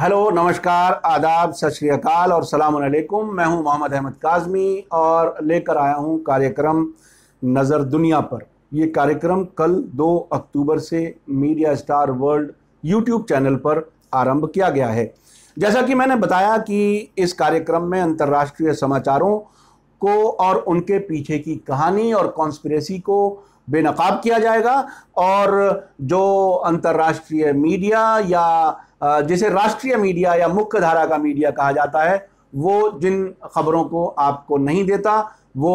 hello नमस्कार आदाब सत श्रीकाल और सलाम अलैकुम मैं हूं मोहम्मद अहमद काजमी और लेकर आया हूं कार्यक्रम नज़र दुनिया पर ये कार्यक्रम कल 2 अक्टूबर से media star world YouTube channel पर आरंभ किया गया है जैसा कि मैंने बताया कि इस कार्यक्रम में अंतर्राष्ट्रीय समाचारों को और उनके पीछे की कहानी और कॉन्स्परेसी को बेनकाब किया जाएगा और जो अंतर्राष्ट्रीय मीडिया या जिसे राष्ट्रीय मीडिया या मुख्य धारा का मीडिया कहा जाता है वो जिन खबरों को आपको नहीं देता वो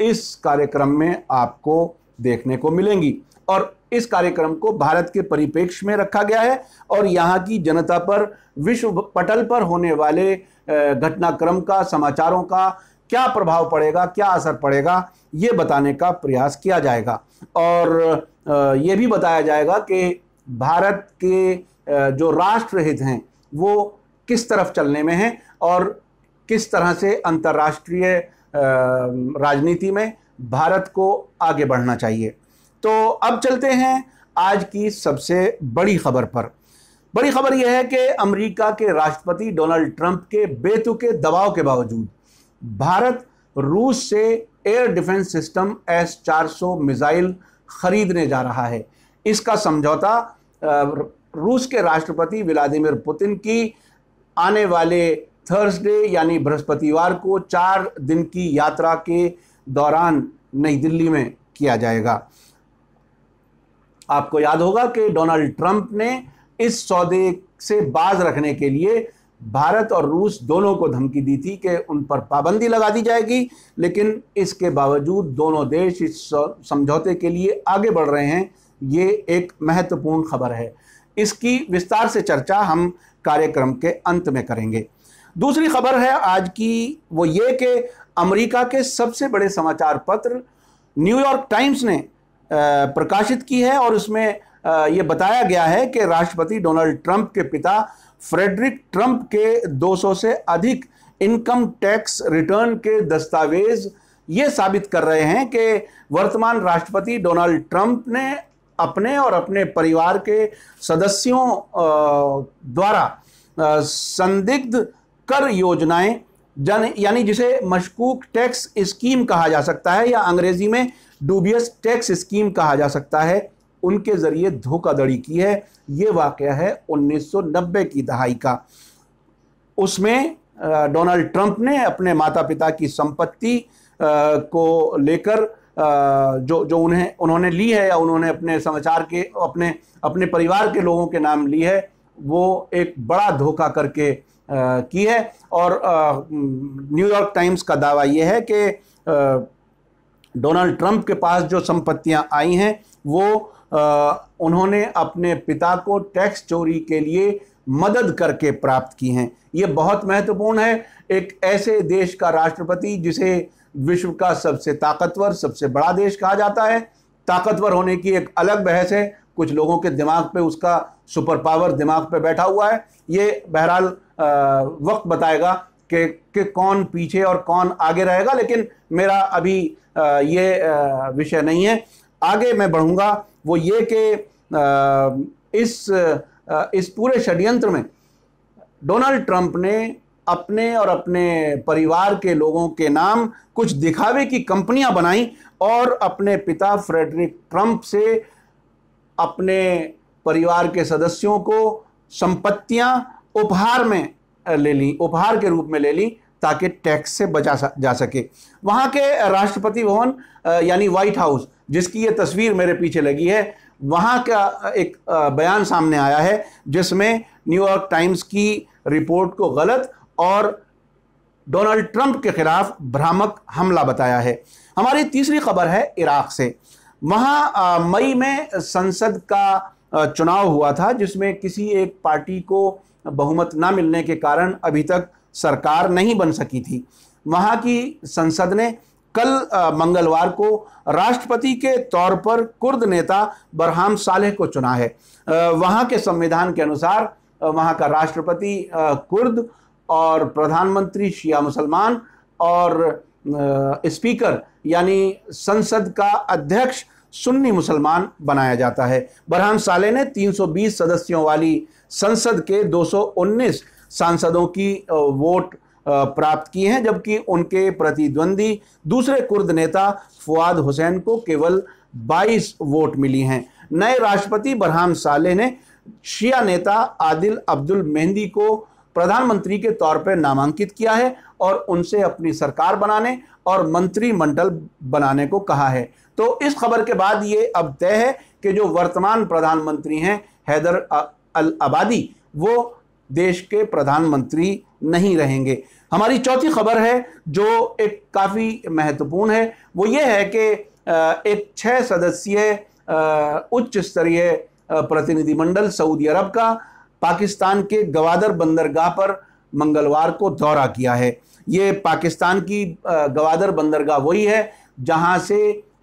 इस कार्यक्रम में आपको देखने को मिलेंगी और इस कार्यक्रम को भारत के परिपेक्ष में रखा गया है और यहाँ की जनता पर विश्व पटल पर होने वाले घटनाक्रम का समाचारों का क्या प्रभाव पड़ेगा क्या असर पड़ेगा ये बताने का प्रयास किया जाएगा और ये भी बताया जाएगा कि भारत के जो राष्ट्र हैं वो किस तरफ चलने में हैं और किस तरह से अंतर्राष्ट्रीय राजनीति में भारत को आगे बढ़ना चाहिए तो अब चलते हैं आज की सबसे बड़ी खबर पर बड़ी खबर यह है कि अमेरिका के राष्ट्रपति डोनाल्ड ट्रंप के बेतुके दबाव के बावजूद भारत रूस से air defence system S 400 missile खरीदने जा रहा है इसका समझौता रूस के राष्ट्रपति व्लादिमिर पुतिन की आने वाले थर्सडे यानी बृहस्पतिवार को चार दिन की यात्रा के दौरान नई दिल्ली में किया जाएगा आपको याद होगा कि डोनाल्ड ट्रंप ने इस सौदे से बाज रखने के लिए भारत और रूस दोनों को धमकी दी थी कि उन पर पाबंदी लगा दी जाएगी लेकिन इसके बावजूद दोनों देश इस समझौते के लिए आगे बढ़ रहे हैं ये एक महत्वपूर्ण खबर है इसकी विस्तार से चर्चा हम कार्यक्रम के अंत में करेंगे दूसरी खबर है आज की वो ये कि अमेरिका के सबसे बड़े समाचार पत्र न्यूयॉर्क टाइम्स ने प्रकाशित की है और उसमें ये बताया गया है कि राष्ट्रपति डोनाल्ड ट्रंप के पिता फ्रेडरिक ट्रंप के 200 से अधिक इनकम टैक्स रिटर्न के दस्तावेज ये साबित कर रहे हैं कि वर्तमान राष्ट्रपति डोनाल्ड ट्रंप ने अपने और अपने परिवार के सदस्यों द्वारा संदिग्ध कर योजनाएं जन यानी जिसे मशकूक टैक्स स्कीम कहा जा सकता है या अंग्रेजी में डूबियस टैक्स स्कीम कहा जा सकता है उनके ज़रिए धोखाधड़ी की है ये वाक़ है 1990 की दहाई का उसमें डोनाल्ड ट्रंप ने अपने माता पिता की संपत्ति को लेकर जो जो उन्हें उन्होंने ली है या उन्होंने अपने समाचार के अपने अपने परिवार के लोगों के नाम ली है वो एक बड़ा धोखा करके की है और न्यूयॉर्क टाइम्स का दावा यह है कि डोनाल्ड ट्रंप के पास जो संपत्तियां आई हैं वो उन्होंने अपने पिता को टैक्स चोरी के लिए मदद करके प्राप्त की हैं ये बहुत महत्वपूर्ण है एक ऐसे देश का राष्ट्रपति जिसे विश्व का सबसे ताकतवर सबसे बड़ा देश कहा जाता है ताकतवर होने की एक अलग बहस है कुछ लोगों के दिमाग पे उसका सुपर पावर दिमाग पे बैठा हुआ है ये बहरहाल वक्त बताएगा कि कि कौन पीछे और कौन आगे रहेगा लेकिन मेरा अभी ये विषय नहीं है आगे मैं बढ़ूँगा वो ये कि इस इस पूरे षड्यंत्र में डोनाल्ड ट्रंप ने अपने और अपने परिवार के लोगों के नाम कुछ दिखावे की कंपनियां बनाई और अपने पिता फ्रेडरिक ट्रंप से अपने परिवार के सदस्यों को संपत्तियां उपहार में ले ली उपहार के रूप में ले ली ताकि टैक्स से बचा जा सके वहाँ के राष्ट्रपति भवन यानी व्हाइट हाउस जिसकी ये तस्वीर मेरे पीछे लगी है वहाँ का एक बयान सामने आया है जिसमें न्यूयॉर्क टाइम्स की रिपोर्ट को गलत और डोनाल्ड ट्रंप के खिलाफ भ्रामक हमला बताया है हमारी तीसरी खबर है इराक से वहाँ मई में संसद का चुनाव हुआ था जिसमें किसी एक पार्टी को बहुमत ना मिलने के कारण अभी तक सरकार नहीं बन सकी थी वहाँ की संसद ने कल मंगलवार को राष्ट्रपति के तौर पर कुर्द नेता बरहाम सालेह को चुना है वहाँ के संविधान के अनुसार वहाँ का राष्ट्रपति कुर्द और प्रधानमंत्री शिया मुसलमान और स्पीकर यानी संसद का अध्यक्ष सुन्नी मुसलमान बनाया जाता है बरहान साले ने 320 सदस्यों वाली संसद के 219 सांसदों की वोट प्राप्त की हैं जबकि उनके प्रतिद्वंदी दूसरे कुर्द नेता फुआद हुसैन को केवल 22 वोट मिली हैं नए राष्ट्रपति बरहान साले ने शिया नेता आदिल अब्दुल मेहंदी को प्रधानमंत्री के तौर पर नामांकित किया है और उनसे अपनी सरकार बनाने और मंत्रिमंडल बनाने को कहा है तो इस खबर के बाद ये अब तय है कि जो वर्तमान प्रधानमंत्री हैं हैदर अल आबादी वो देश के प्रधानमंत्री नहीं रहेंगे हमारी चौथी खबर है जो एक काफ़ी महत्वपूर्ण है वो ये है कि एक छः सदस्यीय उच्च स्तरीय प्रतिनिधिमंडल सऊदी अरब का पाकिस्तान के गवादर बंदरगाह पर मंगलवार को दौरा किया है ये पाकिस्तान की गवादर बंदरगाह वही है जहां से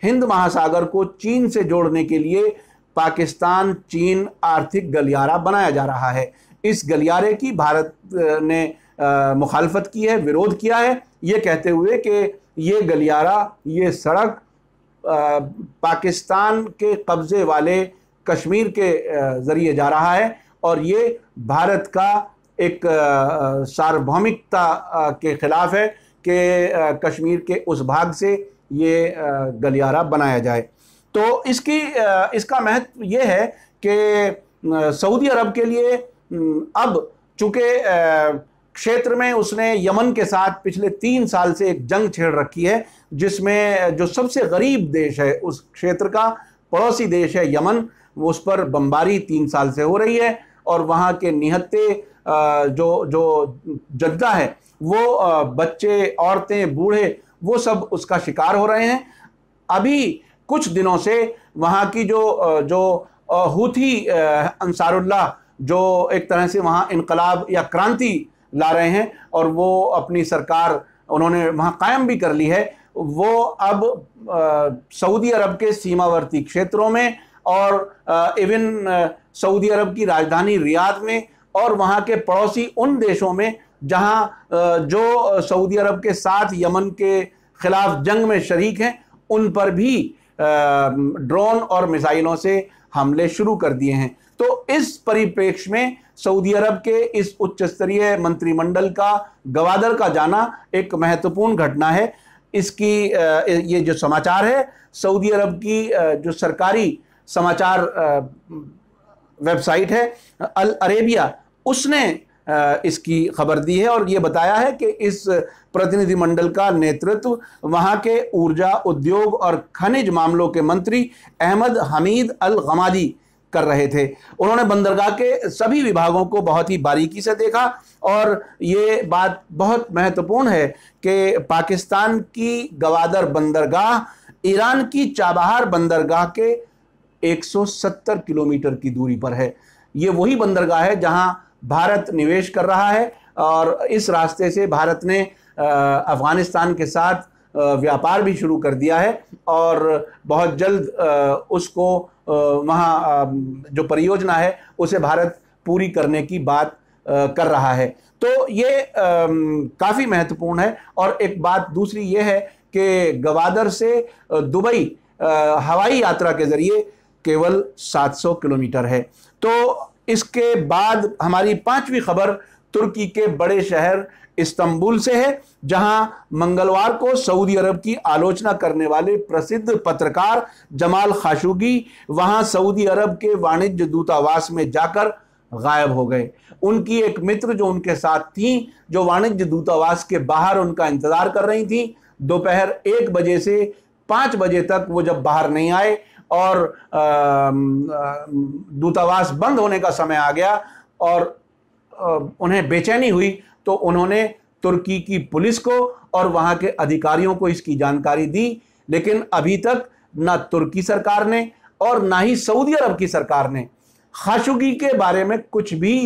हिंद महासागर को चीन से जोड़ने के लिए पाकिस्तान चीन आर्थिक गलियारा बनाया जा रहा है इस गलियारे की भारत ने मुखालफत की है विरोध किया है ये कहते हुए कि ये गलियारा ये सड़क पाकिस्तान के कब्ज़े वाले कश्मीर के ज़रिए जा रहा है और ये भारत का एक सार्वभौमिकता के खिलाफ है कि कश्मीर के उस भाग से ये गलियारा बनाया जाए तो इसकी इसका महत्व ये है कि सऊदी अरब के लिए अब चूँकि क्षेत्र में उसने यमन के साथ पिछले तीन साल से एक जंग छेड़ रखी है जिसमें जो सबसे गरीब देश है उस क्षेत्र का पड़ोसी देश है यमन उस पर बमबारी तीन साल से हो रही है और वहाँ के निहत्ते जो जो जद्दा है वो बच्चे औरतें बूढ़े वो सब उसका शिकार हो रहे हैं अभी कुछ दिनों से वहाँ की जो जो हूथी अंसारुल्ला जो एक तरह से वहाँ इनकलाब या क्रांति ला रहे हैं और वो अपनी सरकार उन्होंने वहाँ कायम भी कर ली है वो अब सऊदी अरब के सीमावर्ती क्षेत्रों में और इवन सऊदी अरब की राजधानी रियाद में और वहाँ के पड़ोसी उन देशों में जहाँ जो सऊदी अरब के साथ यमन के खिलाफ जंग में शरीक हैं उन पर भी ड्रोन और मिसाइलों से हमले शुरू कर दिए हैं तो इस परिप्रेक्ष्य में सऊदी अरब के इस उच्च स्तरीय मंत्रिमंडल का गवादर का जाना एक महत्वपूर्ण घटना है इसकी ये जो समाचार है सऊदी अरब की जो सरकारी समाचार वेबसाइट है अल अरेबिया उसने इसकी खबर दी है और ये बताया है कि इस प्रतिनिधिमंडल का नेतृत्व वहाँ के ऊर्जा उद्योग और खनिज मामलों के मंत्री अहमद हमीद अल गमादी कर रहे थे उन्होंने बंदरगाह के सभी विभागों को बहुत ही बारीकी से देखा और ये बात बहुत महत्वपूर्ण है कि पाकिस्तान की गवादर बंदरगाह ईरान की चाबहार बंदरगाह के 170 किलोमीटर की दूरी पर है ये वही बंदरगाह है जहां भारत निवेश कर रहा है और इस रास्ते से भारत ने अफ़गानिस्तान के साथ व्यापार भी शुरू कर दिया है और बहुत जल्द उसको वहाँ जो परियोजना है उसे भारत पूरी करने की बात कर रहा है तो ये काफ़ी महत्वपूर्ण है और एक बात दूसरी ये है कि गवादर से दुबई हवाई यात्रा के ज़रिए केवल 700 किलोमीटर है तो इसके बाद हमारी पांचवी खबर तुर्की के बड़े शहर इस्तंबुल से है जहां मंगलवार को सऊदी अरब की आलोचना करने वाले प्रसिद्ध पत्रकार जमाल खाशुगी वहां सऊदी अरब के वाणिज्य दूतावास में जाकर गायब हो गए उनकी एक मित्र जो उनके साथ थी जो वाणिज्य दूतावास के बाहर उनका इंतजार कर रही थी दोपहर एक बजे से पाँच बजे तक वो जब बाहर नहीं आए और दूतावास बंद होने का समय आ गया और उन्हें बेचैनी हुई तो उन्होंने तुर्की की पुलिस को और वहाँ के अधिकारियों को इसकी जानकारी दी लेकिन अभी तक ना तुर्की सरकार ने और ना ही सऊदी अरब की सरकार ने खाशुगी के बारे में कुछ भी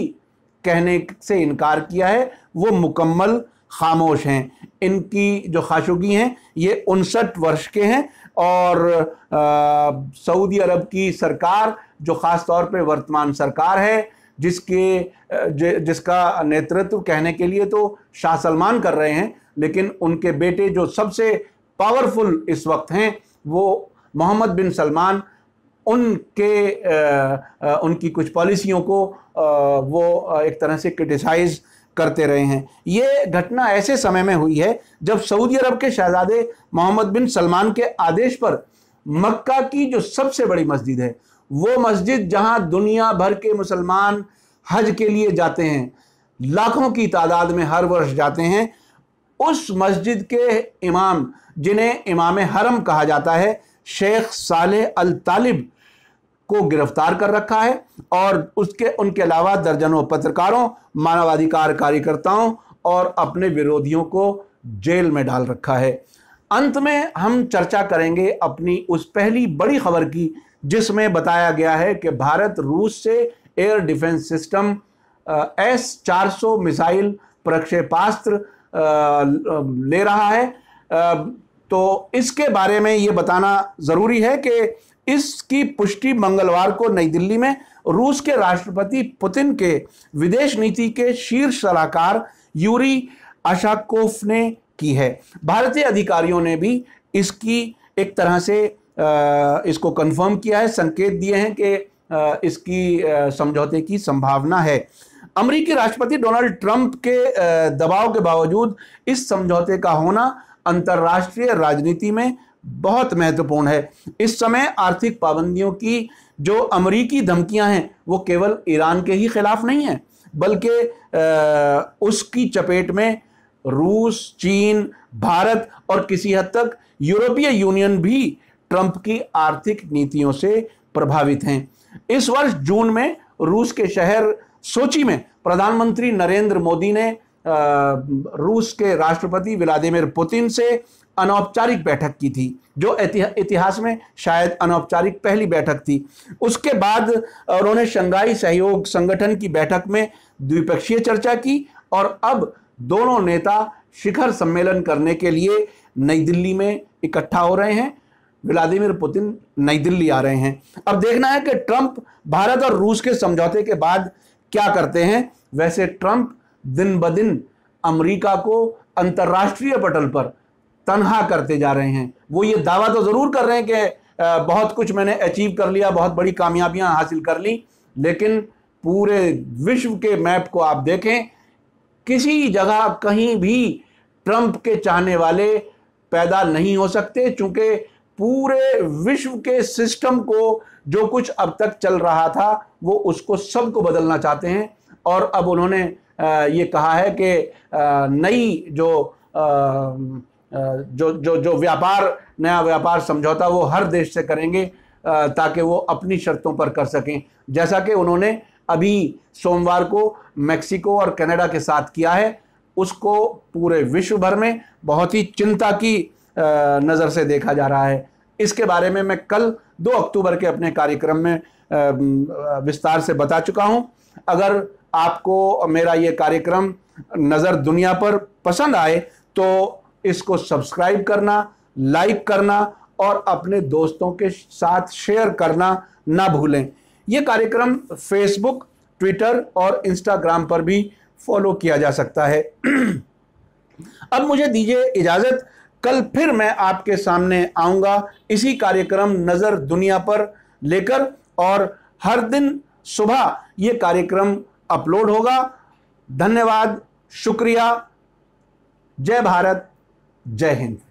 कहने से इनकार किया है वो मुकम्मल खामोश हैं इनकी जो खाशोगी हैं ये उनसठ वर्ष के हैं और सऊदी अरब की सरकार जो ख़ास तौर पे वर्तमान सरकार है जिसके ज, जिसका नेतृत्व कहने के लिए तो शाह सलमान कर रहे हैं लेकिन उनके बेटे जो सबसे पावरफुल इस वक्त हैं वो मोहम्मद बिन सलमान उनके आ, आ, उनकी कुछ पॉलिसियों को आ, वो एक तरह से क्रिटिसाइज़ करते रहे हैं ये घटना ऐसे समय में हुई है जब सऊदी अरब के शहजादे मोहम्मद बिन सलमान के आदेश पर मक्का की जो सबसे बड़ी मस्जिद है वो मस्जिद जहां दुनिया भर के मुसलमान हज के लिए जाते हैं लाखों की तादाद में हर वर्ष जाते हैं उस मस्जिद के इमाम जिन्हें इमाम हरम कहा जाता है शेख साले अल तालिब को गिरफ्तार कर रखा है और उसके उनके अलावा दर्जनों पत्रकारों मानवाधिकार कार्यकर्ताओं और अपने विरोधियों को जेल में डाल रखा है अंत में हम चर्चा करेंगे अपनी उस पहली बड़ी खबर की जिसमें बताया गया है कि भारत रूस से air defence system S 400 missile प्रक्षेपास्त्र ले रहा है तो इसके बारे में ये बताना ज़रूरी है कि इसकी पुष्टि मंगलवार को नई दिल्ली में रूस के राष्ट्रपति पुतिन के विदेश नीति के शीर्ष सलाहकार यूरी अशाकोफ ने की है भारतीय अधिकारियों ने भी इसकी एक तरह से इसको कंफर्म किया है संकेत दिए हैं कि इसकी समझौते की संभावना है अमेरिकी राष्ट्रपति डोनाल्ड ट्रंप के दबाव के बावजूद इस समझौते का होना अंतर्राष्ट्रीय राजनीति में बहुत महत्वपूर्ण है इस समय आर्थिक पाबंदियों की जो अमरीकी धमकियां हैं वो केवल ईरान के ही खिलाफ नहीं हैं बल्कि उसकी चपेट में रूस चीन भारत और किसी हद तक यूरोपीय यूनियन भी ट्रंप की आर्थिक नीतियों से प्रभावित हैं इस वर्ष जून में रूस के शहर सोची में प्रधानमंत्री नरेंद्र मोदी ने रूस के राष्ट्रपति व्लादिमिर पुतिन से अनौपचारिक बैठक की थी जो इतिहास में शायद अनौपचारिक पहली बैठक थी उसके बाद उन्होंने शंघाई सहयोग संगठन की बैठक में द्विपक्षीय चर्चा की और अब दोनों नेता शिखर सम्मेलन करने के लिए नई दिल्ली में इकट्ठा हो रहे हैं व्लादिमिर पुतिन नई दिल्ली आ रहे हैं अब देखना है कि ट्रंप भारत और रूस के समझौते के बाद क्या करते हैं वैसे ट्रंप दिन ब दिन अमरीका को अंतर्राष्ट्रीय पटल पर तनहा करते जा रहे हैं वो ये दावा तो ज़रूर कर रहे हैं कि बहुत कुछ मैंने अचीव कर लिया बहुत बड़ी कामयाबियां हासिल कर ली लेकिन पूरे विश्व के मैप को आप देखें किसी जगह कहीं भी ट्रंप के चाहने वाले पैदा नहीं हो सकते चूंकि पूरे विश्व के सिस्टम को जो कुछ अब तक चल रहा था वो उसको सबको बदलना चाहते हैं और अब उन्होंने ये कहा है कि नई जो जो जो जो व्यापार नया व्यापार समझौता वो हर देश से करेंगे ताकि वो अपनी शर्तों पर कर सकें जैसा कि उन्होंने अभी सोमवार को मेक्सिको और कनाडा के साथ किया है उसको पूरे विश्व भर में बहुत ही चिंता की नज़र से देखा जा रहा है इसके बारे में मैं कल 2 अक्टूबर के अपने कार्यक्रम में विस्तार से बता चुका हूं अगर आपको मेरा ये कार्यक्रम नज़र दुनिया पर पसंद आए तो इसको सब्सक्राइब करना लाइक करना और अपने दोस्तों के साथ शेयर करना ना भूलें ये कार्यक्रम फेसबुक ट्विटर और इंस्टाग्राम पर भी फॉलो किया जा सकता है अब मुझे दीजिए इजाज़त कल फिर मैं आपके सामने आऊँगा इसी कार्यक्रम नज़र दुनिया पर लेकर और हर दिन सुबह ये कार्यक्रम अपलोड होगा धन्यवाद शुक्रिया जय भारत जय हिंद